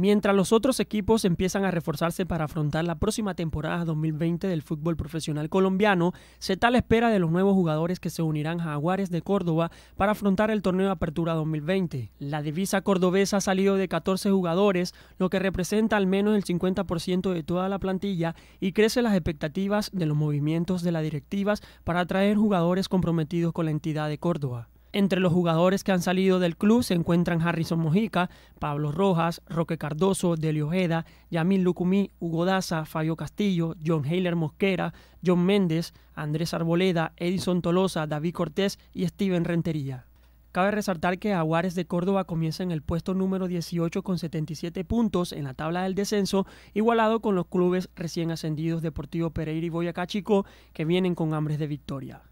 Mientras los otros equipos empiezan a reforzarse para afrontar la próxima temporada 2020 del fútbol profesional colombiano, se está espera de los nuevos jugadores que se unirán a Aguares de Córdoba para afrontar el torneo de Apertura 2020. La divisa cordobesa ha salido de 14 jugadores, lo que representa al menos el 50% de toda la plantilla y crece las expectativas de los movimientos de las directivas para atraer jugadores comprometidos con la entidad de Córdoba. Entre los jugadores que han salido del club se encuentran Harrison Mojica, Pablo Rojas, Roque Cardoso, Delio Ojeda, Yamil Lucumí, Hugo Daza, Fabio Castillo, John Heiler Mosquera, John Méndez, Andrés Arboleda, Edison Tolosa, David Cortés y Steven Rentería. Cabe resaltar que Aguares de Córdoba comienza en el puesto número 18 con 77 puntos en la tabla del descenso, igualado con los clubes recién ascendidos Deportivo Pereira y Boyacá Chico, que vienen con hambres de victoria.